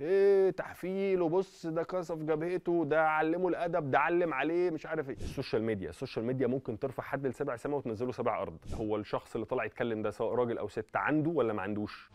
ايه تحفيل وبص ده كسف جبهته ده علمه الادب ده علم عليه مش عارف ايه السوشيال ميديا السوشيال ميديا ممكن ترفع حد لسبع سما وتنزله سبع ارض هو الشخص اللي طلع يتكلم ده سواء راجل او ست عنده ولا ما عندوش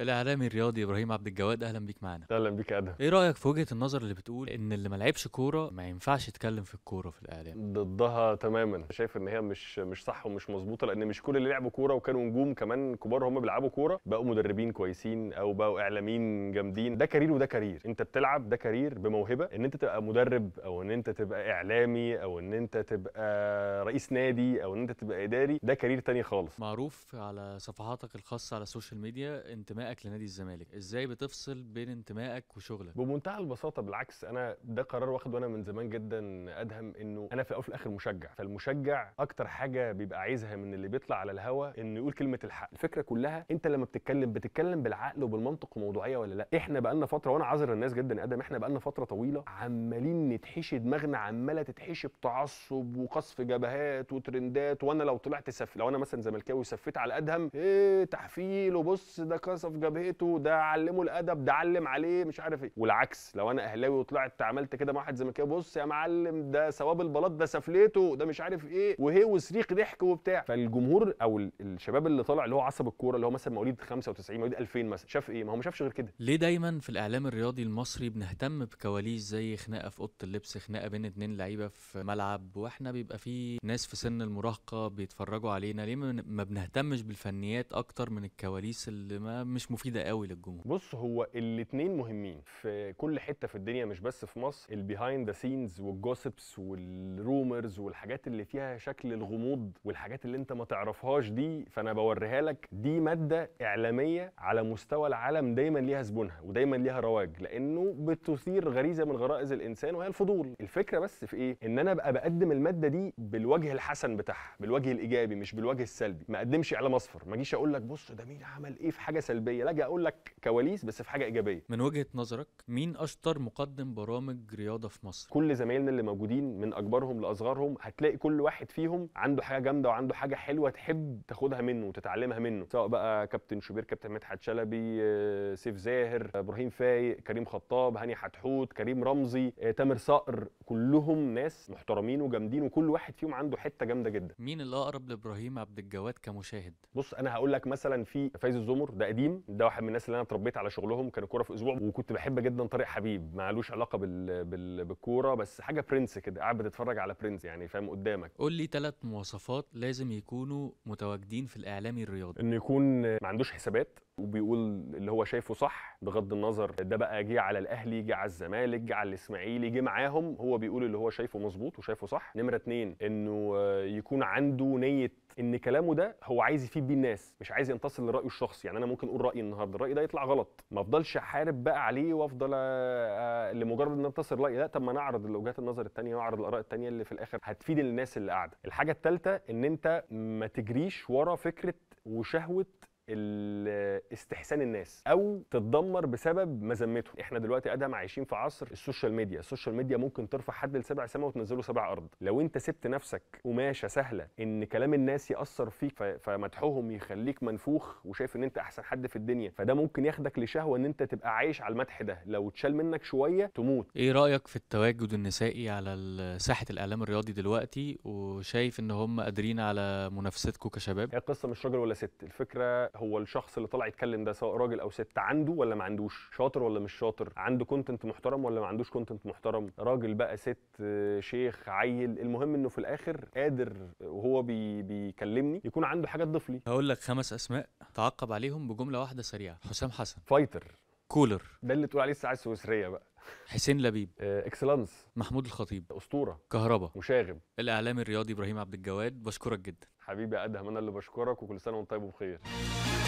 الاعلامي الرياضي ابراهيم عبد الجواد اهلا بيك معانا اهلا بيك ادهم ايه رايك في وجهه النظر اللي بتقول ان اللي ما لعبش كوره ما ينفعش يتكلم في الكوره في الاعلام ضدها تماما شايف ان هي مش مش صح ومش مظبوطه لان مش كل اللي لعبوا كوره وكانوا نجوم كمان كبار هم بيلعبوا كوره بقوا مدربين كويسين او بقوا اعلاميين جامدين ده كارير وده كارير انت بتلعب ده كارير بموهبه ان انت تبقى مدرب او ان انت تبقى اعلامي او ان انت تبقى رئيس نادي او ان انت تبقى اداري ده كارير تاني خالص معروف على صفحاتك الخاصه على السوشيال ميديا انتماء انتمائك لنادي الزمالك ازاي بتفصل بين انتمائك وشغلك بمنتهى البساطه بالعكس انا ده قرار واخده وانا من زمان جدا ادهم انه انا في الاول وفي الاخر مشجع فالمشجع اكتر حاجه بيبقى عايزها من اللي بيطلع على الهوا انه يقول كلمه الحق الفكره كلها انت لما بتتكلم بتتكلم بالعقل وبالمنطق وموضوعيه ولا لا احنا بقالنا فتره وانا عذر الناس جدا ادم احنا بقالنا فتره طويله عمالين نتحشي دماغنا عماله تتحشي بتعصب وقصف جبهات وترندات وانا لو طلعت سف لو انا مثلا زملكاوي سفيت على ادهم ايه تحفيل وبص ده قصف جبهته ده علمه الادب ده علم عليه مش عارف ايه والعكس لو انا اهلاوي وطلعت عملت كده مع واحد زملكاوي بص يا معلم ده ثواب البلاط ده سفليته ده مش عارف ايه وهي وصريخ ضحك وبتاع فالجمهور او الشباب اللي طالع اللي هو عصب الكوره اللي هو مثلا مواليد 95 مواليد 2000 مثلا شاف ايه ما هو ما شافش غير كده ليه دايما في الاعلام الرياضي المصري بنهتم بكواليس زي خناقه في اوضه اللبس خناقه بين اتنين لعيبه في ملعب واحنا بيبقى في ناس في سن المراهقه بيتفرجوا علينا ليه ما بنهتمش بالفنيات اكتر من الكواليس اللي ما مش مفيده قوي للجمهور بص هو الاثنين مهمين في كل حته في الدنيا مش بس في مصر البيهايند ذا سينز والجوسبس والرومرز والحاجات اللي فيها شكل الغموض والحاجات اللي انت ما تعرفهاش دي فانا بوريها لك دي ماده اعلاميه على مستوى العالم دايما ليها زبونها ودايما ليها رواج لانه بتثير غريزه من غرائز الانسان وهي الفضول الفكره بس في ايه ان انا ابقى بقدم الماده دي بالوجه الحسن بتاعها بالوجه الايجابي مش بالوجه السلبي ما اقدمش اعلام اصفر ما اجيش اقول لك بص ده مين عمل ايه في حاجه سلبيه سلبيه لا اقول لك كواليس بس في حاجه ايجابيه من وجهه نظرك مين اشطر مقدم برامج رياضه في مصر كل زمايلنا اللي موجودين من اكبرهم لاصغرهم هتلاقي كل واحد فيهم عنده حاجه جامده وعنده حاجه حلوه تحب تاخدها منه وتتعلمها منه سواء بقى كابتن شوبير كابتن مدحت شلبي آه، سيف زاهر آه، ابراهيم فايق كريم خطاب هاني حتحوت كريم رمزي آه، تامر صقر كلهم ناس محترمين وجامدين وكل واحد فيهم عنده حته جامده جدا مين اللي اقرب لابراهيم عبد الجواد كمشاهد بص انا هقول لك مثلا في فايز الزمر ده قديم ده واحد من الناس اللي انا اتربيت على شغلهم كانوا كوره في اسبوع وكنت بحب جدا طارق حبيب معلوش علاقه بال... بال... بالكوره بس حاجه برنس كده قاعد بتتفرج على برنس يعني فاهم قدامك قول لي ثلاث مواصفات لازم يكونوا متواجدين في الاعلامي الرياضي انه يكون ما عندوش حسابات وبيقول اللي هو شايفه صح بغض النظر ده بقى جه على الاهلي جه على الزمالك جه على الاسماعيلي جه معاهم هو بيقول اللي هو شايفه مظبوط وشايفه صح نمره اتنين انه يكون عنده نيه ان كلامه ده هو عايز يفيد بيه الناس مش عايز ينتصر لرايه الشخصي يعني انا ممكن اقول رايي النهارده الراي ده يطلع غلط ما افضلش احارب بقى عليه وافضل لمجرد ان انتصر رايي لا طب ما انا اعرض وجهات النظر الثانيه واعرض الاراء الثانيه اللي في الاخر هتفيد الناس اللي قاعده الحاجه الثالثه ان انت ما تجريش ورا فكره وشهوه استحسان الناس او تتدمر بسبب مذمتهم احنا دلوقتي ادهم عايشين في عصر السوشيال ميديا السوشيال ميديا ممكن ترفع حد لسبع سما وتنزله سبع ارض لو انت سبت نفسك قماشه سهله ان كلام الناس ياثر فيك فمدحهم يخليك منفوخ وشايف ان انت احسن حد في الدنيا فده ممكن ياخدك لشهوه ان انت تبقى عايش على المدح ده لو اتشال منك شويه تموت ايه رايك في التواجد النسائي على ساحه الاعلام الرياضي دلوقتي وشايف ان هم قادرين على منافستكم كشباب هي القصه مش راجل ولا ست الفكره هو الشخص اللي طلع يتكلم ده سواء راجل او ست عنده ولا ما عندوش شاطر ولا مش شاطر عنده كونتنت محترم ولا ما عندوش كونتنت محترم راجل بقى ست شيخ عيل المهم انه في الاخر قادر وهو بي بيكلمني يكون عنده حاجه تضيف لي هقول لك خمس اسماء تعقب عليهم بجمله واحده سريعه حسام حسن فايتر كولر ده اللي تقول عليه الساعه السويسريه بقى حسين لبيب آه، اكسلانس محمود الخطيب اسطوره كهربا مشاغب الاعلامي الرياضي ابراهيم عبد الجواد بشكرك جدا حبيبي يا ادهم انا اللي بشكرك وكل سنه وانت طيب وبخير